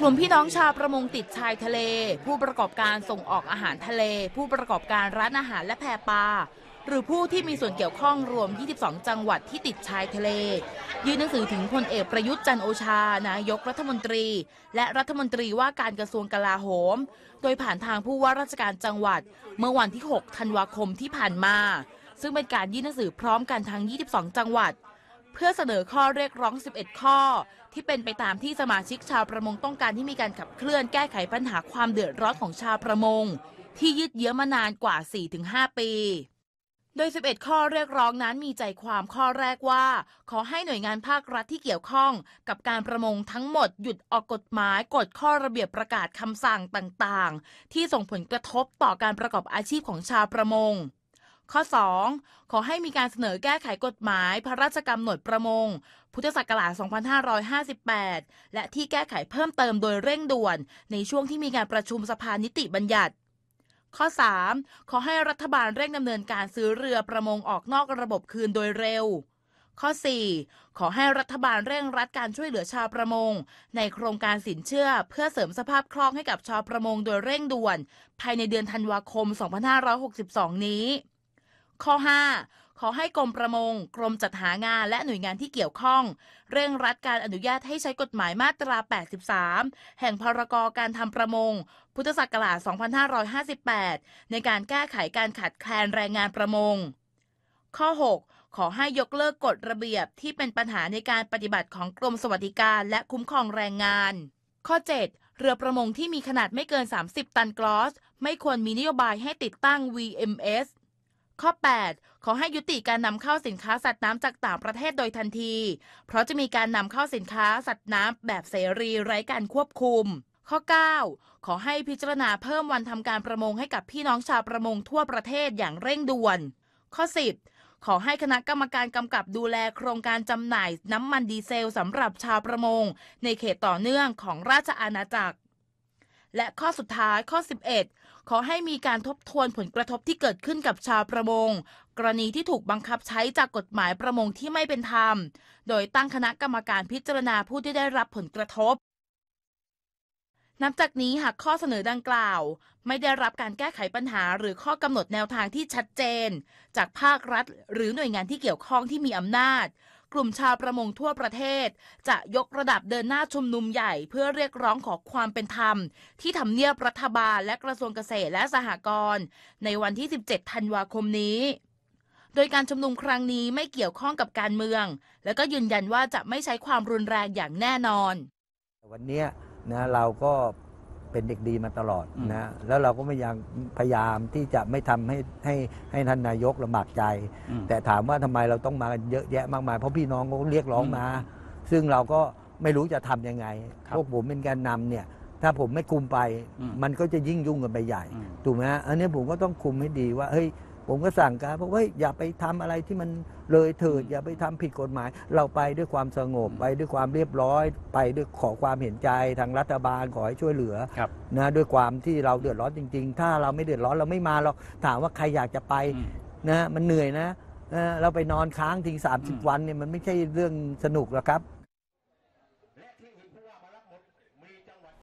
กลุ่มพี่น้องชาวประมงติดชายทะเลผู้ประกอบการส่งออกอาหารทะเล ผู้ประกอบการร้านอาหารและแพปลาหรือผู้ที่มีส่วนเกี่ยวข้องรวม 22 จังหวัดที่ติดชายทะเลยื่นหนังสือถึงพลเอกประยุทธ์จันโอชานายกรัฐมนตรี และรัฐมนตรีว่าการกระทรวงกลาโหม โดยผ่านทางผู้ว่าราชการจังหวัด เมื่อวันที่ 6 ธันวาคมที่ผ่านมาซึ่งเป็นการยื่นหนังสือพร้อมกันทั้ง 22 จังหวัดเพื่อเสนอข้อเรียกร้อง 11 ข้อ ที่เป็นไปตามที่สมาชิกชาวประมง ต้องการที่มีการขับเคลื่อนแก้ไขปัญหาความเดือดร้อนของชาวประมงที่ยืดเยื้อมานานกว่า 4-5 ปี โดย 11 ข้อเรียกร้องนั้นมีใจความข้อแรกว่า ขอให้หน่วยงานภาครัฐที่เกี่ยวข้องกับการประมง ทั้งหมดหยุดออกกฎหมายกฎข้อระเบียบประกาศคำสั่งต่าง ๆ ที่ส่งผลกระทบต่อการประกอบอาชีพของชาวประมงข้อ 2. ขอให้มีการเสนอแก้ไขกฎหมายพระราชกำหนดประมงพุทธศักราช 2558 และที่แก้ไขเพิ่มเติมโดยเร่งด่วนในช่วงที่มีการประชุมสภานิติบัญญัติ ข้อ 3. ขอให้รัฐบาลเร่งดำเนินการซื้อเรือประมงออกนอกระบบคืนโดยเร็ว ข้อ 4. ขอให้รัฐบาลเร่งรัดการช่วยเหลือชาวประมงในโครงการสินเชื่อเพื่อเสริมสภาพคล่องให้กับชาวประมงโดยเร่งด่วน ภายในเดือนธันวาคม 2562 นี้ข้อ5ขอให้กรมประมงกรมจัดหางาน และหน่วยงานที่เกี่ยวข้อง เร่งรัดการอนุญาตให้ใช้กฎหมายมาตรา 83 แห่งพรกรการทำประมง พุทธศักราช2558 ในการแก้ไขการขาดแคลนแรงงานประมง ข้อ6ขอให้ยกเลิกกฎระเบียบ ที่เป็นปัญหาในการปฏิบัติของกรมสวัสดิการและคุ้มครองแรงงาน ข้อ 7เรือประมงที่มีขนาดไม่เกิน 30 ตันกลอส ไม่ควรมีนโยบายให้ติดตั้ง VMS ข้อ 8 ขอให้ยุติการนำเข้าสินค้าสัตว์น้ำจากต่างประเทศโดยทันที เพราะจะมีการนำเข้าสินค้าสัตว์น้ำแบบเสรีไร้การควบคุม ข้อ 9 ขอให้พิจารณาเพิ่มวันทำการประมงให้กับพี่น้องชาวประมงทั่วประเทศอย่างเร่งด่วน ข้อ 10 ขอให้คณะกรรมการกำกับดูแลโครงการจำหน่ายน้ำมันดีเซลสำหรับชาวประมงในเขตต่อเนื่องของราชอาณาจักรและข้อสุดท้ายข้อ 11 ขอให้มีการทบทวนผลกระทบที่เกิดขึ้นกับชาวประมงกรณีที่ถูกบังคับใช้จากกฎหมายประมงที่ไม่เป็นธรรม โดยตั้งคณะกรรมการพิจารณาผู้ที่ได้รับผลกระทบนับจากนี้หากข้อเสนอดังกล่าว ไม่ได้รับการแก้ไขปัญหาหรือข้อกำหนดแนวทางที่ชัดเจน จากภาครัฐ หรือหน่วยงานที่เกี่ยวข้องที่มีอำนาจกลุ่มชาวประมงทั่วประเทศ จะยกระดับเดินหน้าชุมนุมใหญ่ เพื่อเรียกร้องขอความเป็นธรรม ที่ทำเนียบรัฐบาลและกระทรวงเกษตรและสหกรณ์ในวันที่ 17 ธันวาคมนี้ โดยการชุมนุมครั้งนี้ไม่เกี่ยวข้องกับการเมือง และก็ยืนยันว่าจะไม่ใช้ความรุนแรงอย่างแน่นอน วันนี้นะเราก็เป็นเด็กดีมาตลอดนะ แล้วเราก็ไม่ยังพยายามที่จะไม่ทำให้ให้ให้ท่านนายกลำบากใจ แต่ถามว่าทำไมเราต้องมากันเยอะแยะมากมาย เพราะพี่น้องเขาเรียกร้องมา ซึ่งเราก็ไม่รู้จะทํำยังไง พวกผมเป็นการนำเนี่ย ถ้าผมไม่คุมไป มันก็จะยิ่งยุ่งกันไปใหญ่ ถูกไหมอันนี้ผมก็ต้องคุมให้ดีว่า เฮ้ยผมก็สั่งการบอกว่าอย่าไปทำอะไรที่มันเลยเถิดอย่าไปทำผิดกฎหมาย เราไปด้วยความสงบไปด้วยความเรียบร้อยไปด้วยขอความเห็นใจทางรัฐบาลขอให้ช่วยเหลือนะด้วยความที่เราเดือดร้อนจริง ๆ ถ้าเราไม่เดือดร้อนเราไม่มาเราถามว่าใครอยากจะไปนะมันเหนื่อยนะเราไปนอนค้างทิ้งสสามิบวันเนี่ยมันไม่ใช่เรื่องสนุกหรอกครับ